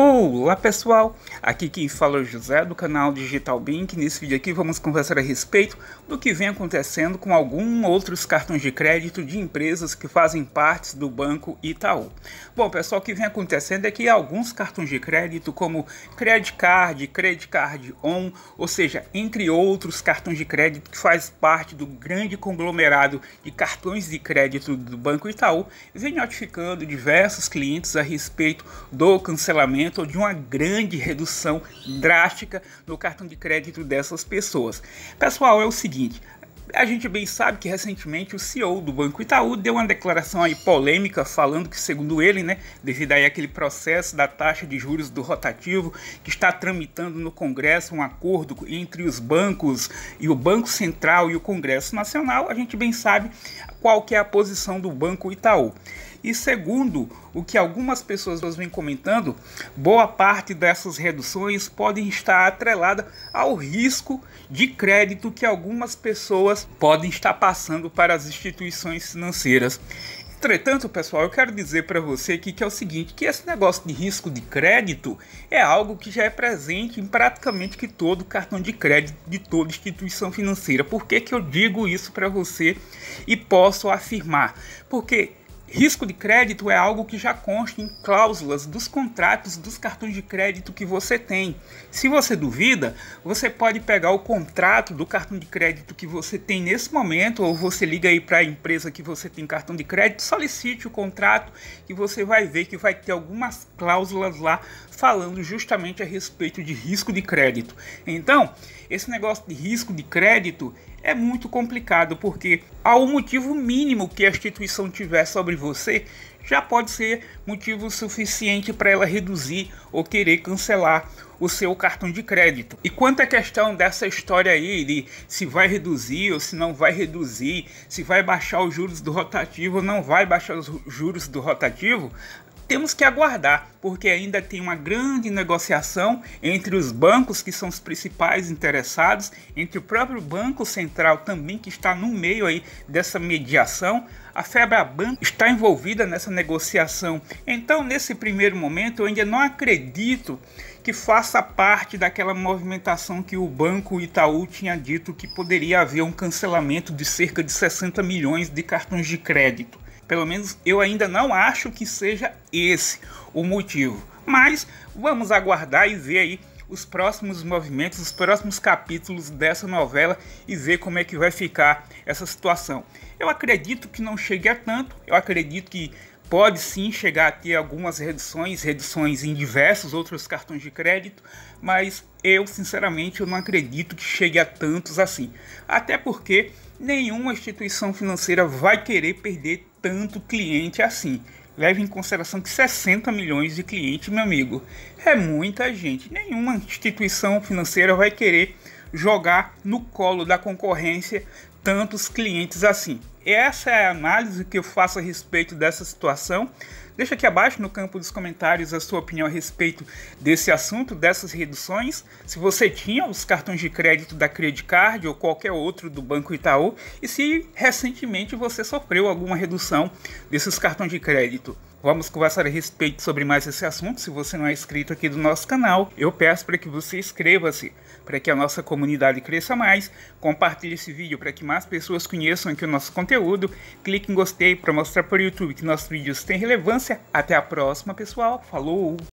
Olá pessoal, aqui quem fala é o José do canal Digital Bank. Nesse vídeo aqui vamos conversar a respeito do que vem acontecendo com alguns outros cartões de crédito de empresas que fazem parte do Banco Itaú. Bom pessoal, o que vem acontecendo é que alguns cartões de crédito como Credit Card, Credit Card On, ou seja, entre outros cartões de crédito que faz parte do grande conglomerado de cartões de crédito do Banco Itaú, vem notificando diversos clientes a respeito do cancelamento aumento ou de uma grande redução drástica no cartão de crédito dessas pessoas. Pessoal, é o seguinte, a gente bem sabe que recentemente o CEO do Banco Itaú deu uma declaração aí polêmica falando que, segundo ele, né, devido aí aquele processo da taxa de juros do rotativo que está tramitando no Congresso um acordo entre os bancos e o Banco Central e o Congresso Nacional, a gente bem sabe qual que é a posição do Banco Itaú. E segundo o que algumas pessoas vêm comentando, boa parte dessas reduções podem estar atrelada ao risco de crédito que algumas pessoas podem estar passando para as instituições financeiras. Entretanto, pessoal, eu quero dizer para você aqui que é o seguinte, que esse negócio de risco de crédito é algo que já é presente em praticamente que todo cartão de crédito de toda instituição financeira. Por que, que eu digo isso para você e posso afirmar? Porque Risco de crédito é algo que já consta em cláusulas dos contratos dos cartões de crédito que você tem. Se você duvida, você pode pegar o contrato do cartão de crédito que você tem nesse momento, ou você liga aí para a empresa que você tem cartão de crédito, solicite o contrato e você vai ver que vai ter algumas cláusulas lá falando justamente a respeito de risco de crédito. Então, esse negócio de risco de crédito é muito complicado, porque ao motivo mínimo que a instituição tiver sobre você, já pode ser motivo suficiente para ela reduzir ou querer cancelar o seu cartão de crédito. E quanto à questão dessa história aí de se vai reduzir ou se não vai reduzir, se vai baixar os juros do rotativo ou não vai baixar os juros do rotativo, temos que aguardar, porque ainda tem uma grande negociação entre os bancos que são os principais interessados, entre o próprio Banco Central também que está no meio aí dessa mediação. A Febraban está envolvida nessa negociação. Então, nesse primeiro momento, eu ainda não acredito que faça parte daquela movimentação que o Banco Itaú tinha dito que poderia haver um cancelamento de cerca de 60 milhões de cartões de crédito. Pelo menos eu ainda não acho que seja esse o motivo. Mas vamos aguardar e ver aí os próximos movimentos, os próximos capítulos dessa novela e ver como é que vai ficar essa situação. Eu acredito que não chegue a tanto, eu acredito que pode sim chegar a ter algumas reduções, reduções em diversos outros cartões de crédito, mas eu sinceramente eu não acredito que chegue a tantos assim. Até porque nenhuma instituição financeira vai querer perder tanto cliente assim. Leve em consideração que 60 milhões de clientes, meu amigo, é muita gente. Nenhuma instituição financeira vai querer jogar no colo da concorrência tantos clientes assim. Essa é a análise que eu faço a respeito dessa situação. Deixa aqui abaixo no campo dos comentários a sua opinião a respeito desse assunto, dessas reduções. Se você tinha os cartões de crédito da Credit Card ou qualquer outro do Banco Itaú e se recentemente você sofreu alguma redução desses cartões de crédito. Vamos conversar a respeito sobre mais esse assunto. Se você não é inscrito aqui do nosso canal, eu peço para que você inscreva-se, para que a nossa comunidade cresça mais. Compartilhe esse vídeo para que mais pessoas conheçam aqui o nosso conteúdo. Clique em gostei para mostrar para o YouTube que nossos vídeos têm relevância. Até a próxima, pessoal. Falou!